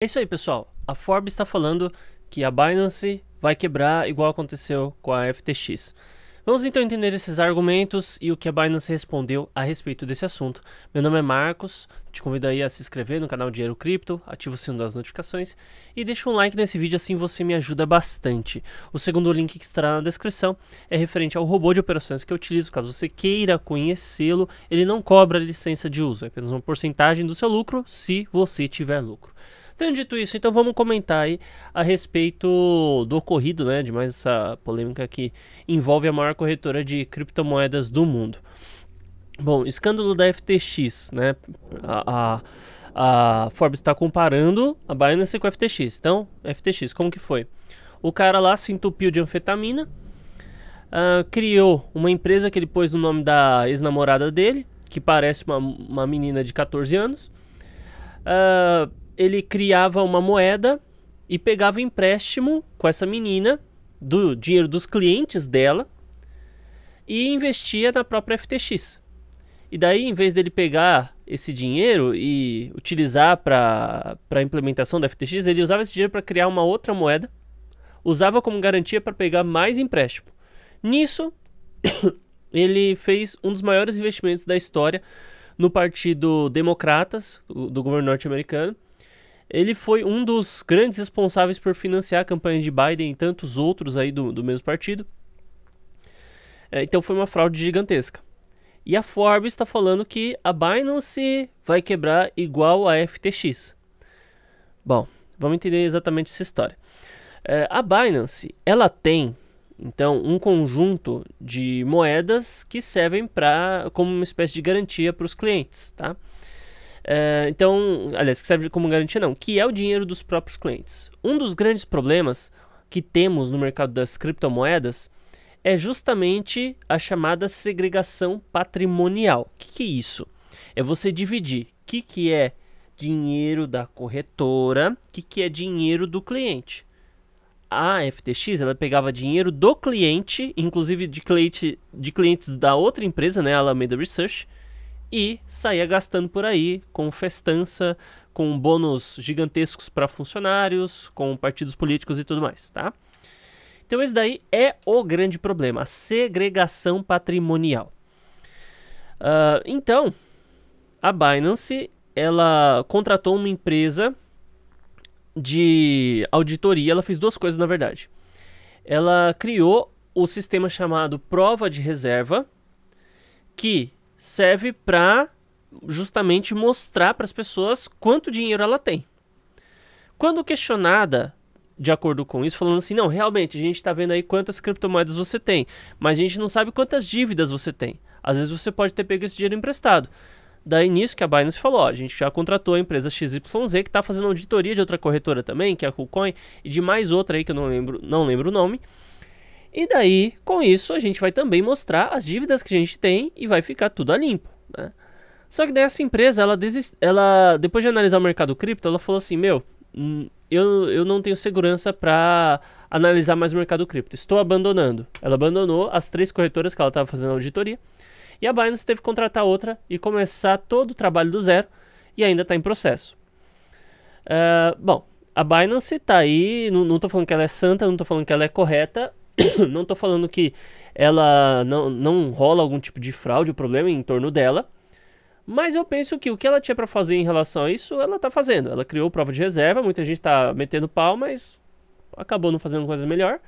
É isso aí, pessoal. A Forbes está falando que a Binance vai quebrar, igual aconteceu com a FTX. Vamos então entender esses argumentos e o que a Binance respondeu a respeito desse assunto. Meu nome é Marcos, te convido aí a se inscrever no canal Dinheiro Cripto, ativa o sino das notificações e deixa um like nesse vídeo assim você me ajuda bastante. O segundo link que estará na descrição é referente ao robô de operações que eu utilizo, caso você queira conhecê-lo, ele não cobra licença de uso, é apenas uma porcentagem do seu lucro se você tiver lucro. Tendo dito isso, então vamos comentar aí a respeito do ocorrido, né, de mais essa polêmica que envolve a maior corretora de criptomoedas do mundo. Bom, escândalo da FTX, né? A, a, a Forbes está comparando a Binance com a FTX. Então, FTX, como que foi? O cara lá se entupiu de anfetamina, uh, criou uma empresa que ele pôs no nome da ex-namorada dele, que parece uma, uma menina de 14 anos. Uh, ele criava uma moeda e pegava empréstimo com essa menina do dinheiro dos clientes dela e investia na própria FTX. E daí, em vez dele pegar esse dinheiro e utilizar para a implementação da FTX, ele usava esse dinheiro para criar uma outra moeda, usava como garantia para pegar mais empréstimo. Nisso, ele fez um dos maiores investimentos da história no Partido Democratas, do, do governo norte-americano, ele foi um dos grandes responsáveis por financiar a campanha de Biden e tantos outros aí do, do mesmo partido. É, então foi uma fraude gigantesca. E a Forbes está falando que a Binance vai quebrar igual a FTX. Bom, vamos entender exatamente essa história. É, a Binance, ela tem então um conjunto de moedas que servem para como uma espécie de garantia para os clientes, tá? Eh, então, aliás, que serve como garantia não, que é o dinheiro dos próprios clientes. Um dos grandes problemas que temos no mercado das criptomoedas é justamente a chamada segregação patrimonial. O que, que, é isso? É você dividir o que, que é dinheiro da corretora, o que, que é dinheiro do cliente. A FTX ela pegava dinheiro do cliente, inclusive de, cliente, de clientes da outra empresa, né, Alameda Research, e saía gastando por aí, com festança, com bônus gigantescos para funcionários, com partidos políticos e tudo mais, tá? Então esse daí é o grande problema, a segregação patrimonial. Uh, então, a Binance, ela contratou uma empresa de auditoria, ela fez duas coisas na verdade. Ela criou o sistema chamado prova de reserva, que serve para justamente mostrar para as pessoas quanto dinheiro ela tem. Quando questionada de acordo com isso, falando assim: não, realmente, a gente está vendo aí quantas criptomoedas você tem, mas a gente não sabe quantas dívidas você tem. Às vezes você pode ter pego esse dinheiro emprestado. Daí nisso que a Binance falou: ó, a gente já contratou a empresa XYZ que está fazendo auditoria de outra corretora também, que é a KuCoin, e de mais outra aí que eu não lembro, não lembro o nome. E daí, com isso, a gente vai também mostrar as dívidas que a gente tem e vai ficar tudo a limpo, né? Só que daí essa empresa, ela, desist... ela depois de analisar o mercado cripto, ela falou assim, meu, hum, eu, eu não tenho segurança para analisar mais o mercado cripto, estou abandonando. Ela abandonou as três corretoras que ela estava fazendo auditoria e a Binance teve que contratar outra e começar todo o trabalho do zero e ainda está em processo. Uh, bom, a Binance está aí, não, estou falando que ela é santa, não estou falando que ela é correta, não estou falando que ela não, não rola algum tipo de fraude, o problema é em torno dela. Mas eu penso que o que ela tinha para fazer em relação a isso, ela está fazendo. Ela criou prova de reserva, muita gente está metendo pau, mas acabou não fazendo coisa melhor.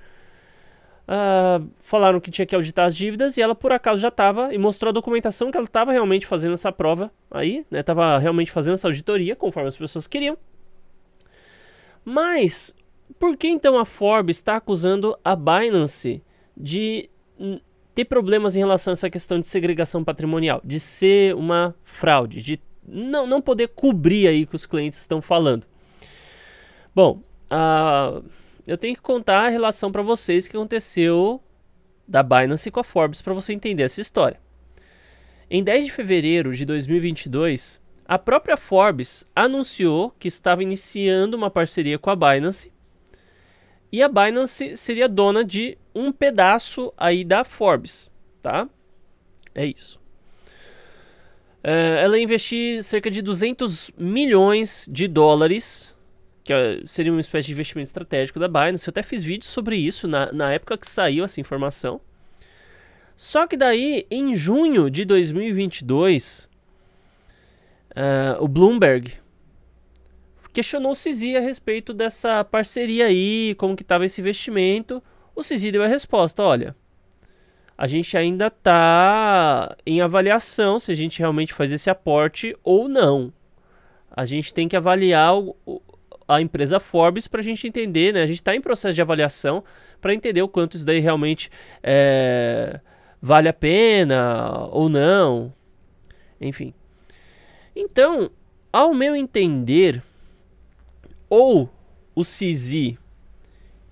Uh, falaram que tinha que auditar as dívidas e ela por acaso já estava e mostrou a documentação que ela estava realmente fazendo essa prova aí, né? Tava realmente fazendo essa auditoria conforme as pessoas queriam. Mas por que então a Forbes está acusando a Binance de hum, ter problemas em relação a essa questão de segregação patrimonial, de ser uma fraude, de não, não poder cobrir aí que os clientes estão falando? Bom, uh, eu tenho que contar a relação para vocês que aconteceu da Binance com a Forbes para você entender essa história. Em 10 de fevereiro de 2022, a própria Forbes anunciou que estava iniciando uma parceria com a Binance e a Binance seria dona de um pedaço aí da Forbes, tá? É isso. É, ela investiu cerca de 200 milhões de dólares, que seria uma espécie de investimento estratégico da Binance. Eu até fiz vídeo sobre isso na, na época que saiu essa informação. Só que daí, em junho de 2022, uh, é, o Bloomberg questionou o Sisi a respeito dessa parceria aí, como que estava esse investimento. O Sisi deu a resposta, olha, a gente ainda está em avaliação se a gente realmente faz esse aporte ou não. A gente tem que avaliar o, a empresa Forbes para a gente entender, né? A gente está em processo de avaliação para entender o quanto isso daí realmente é, vale a pena ou não. Enfim. Então, ao meu entender, ou o Sisi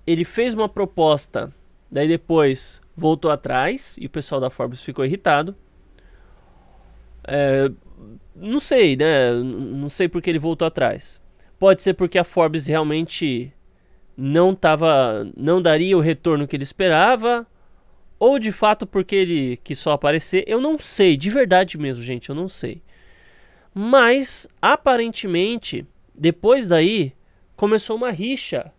ele fez uma proposta, daí depois voltou atrás e o pessoal da Forbes ficou irritado. É, não sei, né? Não sei porque ele voltou atrás. Pode ser porque a Forbes realmente não tava, não daria o retorno que ele esperava, ou de fato porque ele quis só aparecer. Eu não sei, de verdade mesmo, gente, eu não sei. Mas aparentemente, depois daí, começou uma rixa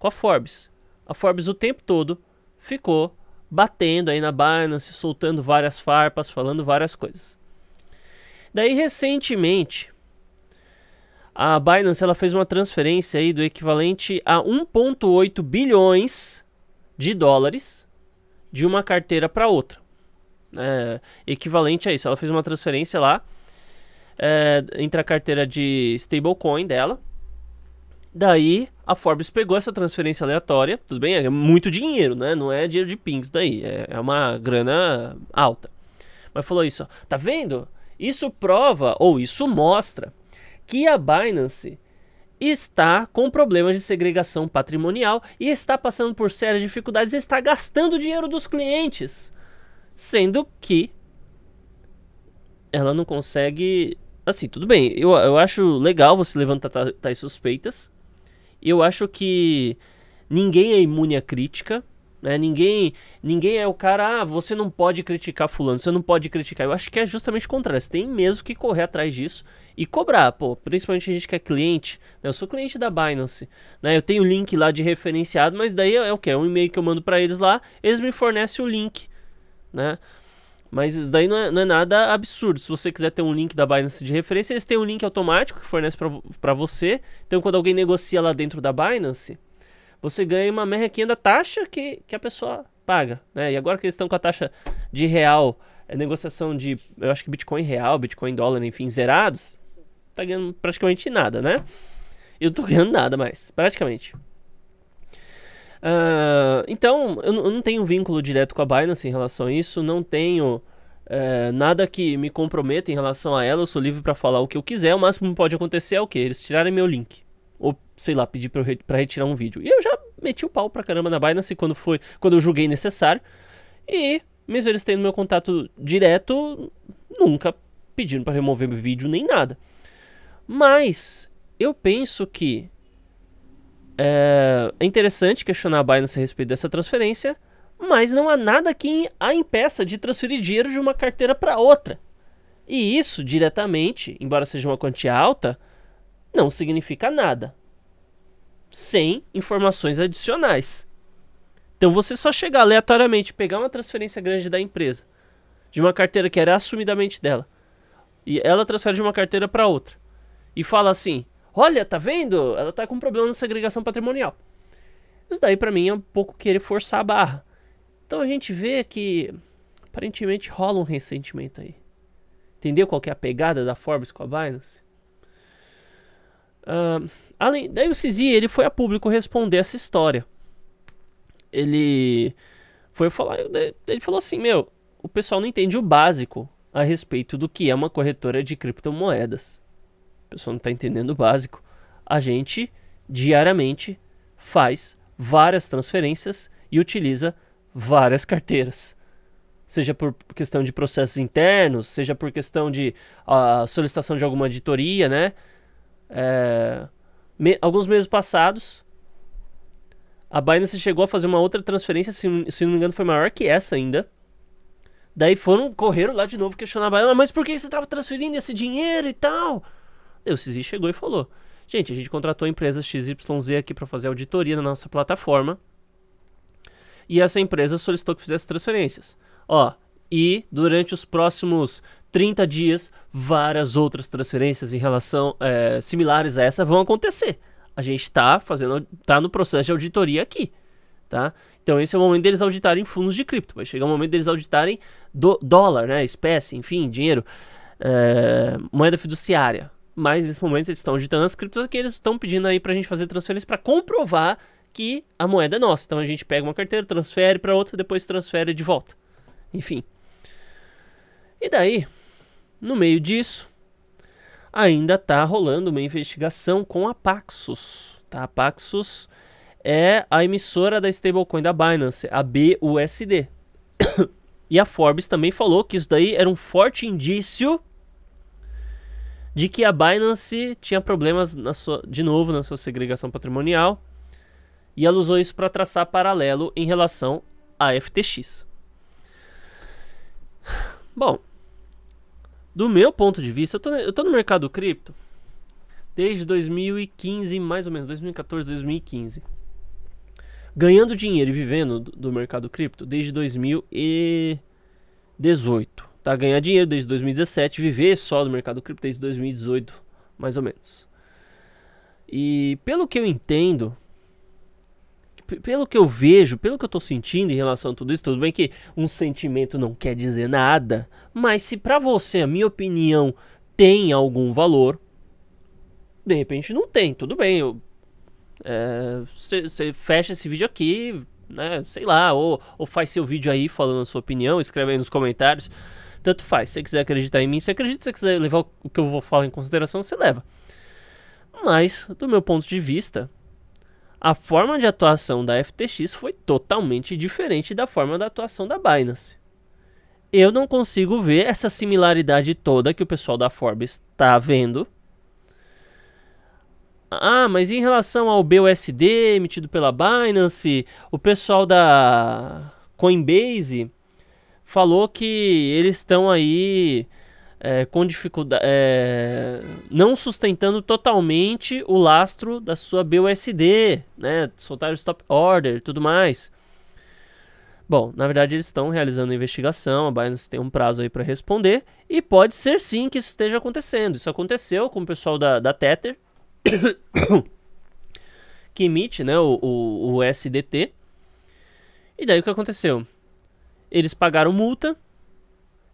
com a Forbes. A Forbes o tempo todo ficou batendo aí na Binance, soltando várias farpas, falando várias coisas. Daí recentemente, a Binance ela fez uma transferência aí do equivalente a 1.8 bilhões de dólares de uma carteira para outra. É, equivalente a isso, ela fez uma transferência lá é, entre a carteira de stablecoin dela Daí a Forbes pegou essa transferência aleatória, tudo bem, é muito dinheiro, né? Não é dinheiro de pings daí, é, é uma grana alta. Mas falou isso, ó, tá vendo? Isso prova ou isso mostra que a Binance está com problemas de segregação patrimonial e está passando por sérias dificuldades e está gastando o dinheiro dos clientes, sendo que ela não consegue. Assim, tudo bem, eu, eu acho legal você levantar tais suspeitas, eu acho que ninguém é imune à crítica. Né? Ninguém, ninguém é o cara, ah, você não pode criticar fulano, você não pode criticar. Eu acho que é justamente o contrário. Você tem mesmo que correr atrás disso e cobrar, pô. Principalmente a gente que é cliente. Né? Eu sou cliente da Binance, né? Eu tenho o link lá de referenciado, mas daí é o que? É um e-mail que eu mando para eles lá, eles me fornecem o link, né? Mas isso daí não é, não é, nada absurdo. Se você quiser ter um link da Binance de referência, eles têm um link automático que fornece para você. Então, quando alguém negocia lá dentro da Binance, você ganha uma merrequinha da taxa que, que a pessoa paga. Né? E agora que eles estão com a taxa de real, é negociação de, eu acho que Bitcoin real, Bitcoin dólar, enfim, zerados, tá ganhando praticamente nada, né? Eu tô ganhando nada mais, praticamente. Uh, então, eu, eu, não tenho vínculo direto com a Binance em relação a isso, não tenho eh, nada que me comprometa em relação a ela, eu sou livre para falar o que eu quiser. O máximo que pode acontecer é o que? Eles tirarem meu link. Ou, sei lá, pedir pra, re pra, retirar um vídeo. E eu já meti o pau pra caramba na Binance quando, foi, quando eu julguei necessário. E, mesmo eles tendo meu contato direto, nunca pedindo para remover meu vídeo nem nada. Mas, eu penso que é, é, interessante questionar a Binance a respeito dessa transferência, mas não há nada que a impeça de transferir dinheiro de uma carteira para outra. E isso, diretamente, embora seja uma quantia alta, não significa nada. Sem informações adicionais. Então você só chegar aleatoriamente, pegar uma transferência grande da empresa, de uma carteira que era assumidamente dela, e ela transfere de uma carteira para outra, e fala assim: Olha, tá vendo? Ela tá com problema na segregação patrimonial. Isso daí para mim é um pouco querer forçar a barra. Então a gente vê que aparentemente rola um ressentimento aí. Entendeu qual é a pegada da Forbes com a Binance? Uh, além, daí o CZ, ele foi a público responder essa história. Ele foi falar, ele falou assim, meu, o pessoal não entende o básico a respeito do que é uma corretora de criptomoedas a pessoa não está entendendo o básico. A gente diariamente faz várias transferências e utiliza várias carteiras. Seja por questão de processos internos, seja por questão de uh, solicitação de alguma auditoria, né? É, me, alguns meses passados, a Binance chegou a fazer uma outra transferência, se, se não me engano, foi maior que essa ainda. Daí foram, correram lá de novo questionar a Binance, ah, mas por que você estava transferindo esse dinheiro e tal? o CZ chegou e falou: gente, a gente contratou a empresa XYZ aqui para fazer auditoria na nossa plataforma. E essa empresa solicitou que fizesse transferências. Ó, e durante os próximos 30 dias, várias outras transferências em relação é, similares a essa vão acontecer. A gente está fazendo, tá no processo de auditoria aqui, tá? Então esse é o momento deles auditarem fundos de cripto. Vai chegar o momento deles auditarem do, dólar, né, espécie, enfim, dinheiro, é, moeda fiduciária mas nesse momento eles estão agitando as criptos que eles estão pedindo aí para a gente fazer transferência para comprovar que a moeda é nossa. Então a gente pega uma carteira, transfere para outra, depois transfere de volta. Enfim. E daí, no meio disso, ainda tá rolando uma investigação com a Paxos. Tá? A Paxos é a emissora da stablecoin da Binance, a BUSD. e a Forbes também falou que isso daí era um forte indício de que a Binance tinha problemas na sua, de novo na sua segregação patrimonial e ela usou isso para traçar paralelo em relação à FTX. Bom, do meu ponto de vista, eu estou no mercado cripto desde 2015, mais ou menos, 2014, 2015. Ganhando dinheiro e vivendo do, do mercado cripto desde 2018 tá? Ganhar dinheiro desde 2017, viver só do mercado cripto desde 2018, mais ou menos. E pelo que eu entendo, pelo que eu vejo, pelo que eu tô sentindo em relação a tudo isso, tudo bem que um sentimento não quer dizer nada, mas se para você a minha opinião tem algum valor, de repente não tem, tudo bem, você é, fecha esse vídeo aqui, né, sei lá, ou, ou faz seu vídeo aí falando a sua opinião, escreve aí nos comentários tanto faz. Se você quiser acreditar em mim, se acredita. Se você quiser levar o que eu vou falar em consideração, você leva. Mas, do meu ponto de vista, a forma de atuação da FTX foi totalmente diferente da forma da atuação da Binance. Eu não consigo ver essa similaridade toda que o pessoal da Forbes está vendo. Ah, mas em relação ao BUSD emitido pela Binance, o pessoal da Coinbase falou que eles estão aí é, com dificuldade, é, não sustentando totalmente o lastro da sua BUSD, né? Soltaram stop order, tudo mais. Bom, na verdade eles estão realizando a investigação, a Binance tem um prazo aí para responder e pode ser sim que isso esteja acontecendo. Isso aconteceu com o pessoal da, da Tether, que emite né, o, o, o SDT. E daí o que aconteceu? eles pagaram multa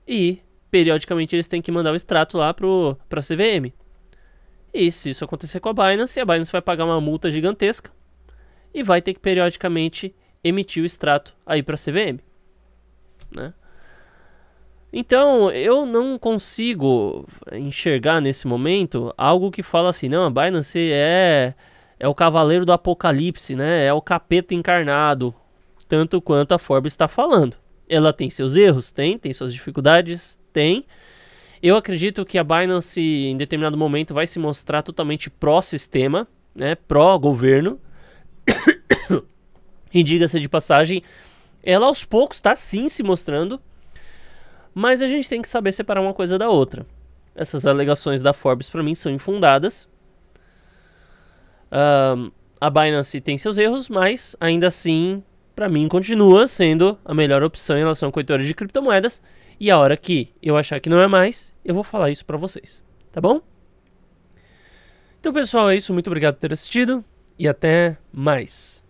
e periodicamente eles têm que mandar o extrato lá pro, pra CVM. E se isso acontecer com a Binance, a Binance vai pagar uma multa gigantesca e vai ter que periodicamente emitir o extrato aí para a CVM, né? Então, eu não consigo enxergar nesse momento algo que fala assim, não, a Binance é é o cavaleiro do apocalipse, né? É o capeta encarnado, tanto quanto a Forbes está falando ela tem seus erros? Tem, tem suas dificuldades? Tem. Eu acredito que a Binance, em determinado momento, vai se mostrar totalmente pró-sistema, né? Pró-governo. e diga-se de passagem, ela aos poucos está sim se mostrando. Mas a gente tem que saber separar uma coisa da outra. Essas alegações da Forbes, para mim, são infundadas. Um, a Binance tem seus erros, mas ainda assim para mim continua sendo a melhor opção em relação a corretores de criptomoedas. E a hora que eu achar que não é mais, eu vou falar isso para vocês, tá bom? Então, pessoal, é isso. Muito obrigado por ter assistido e até mais.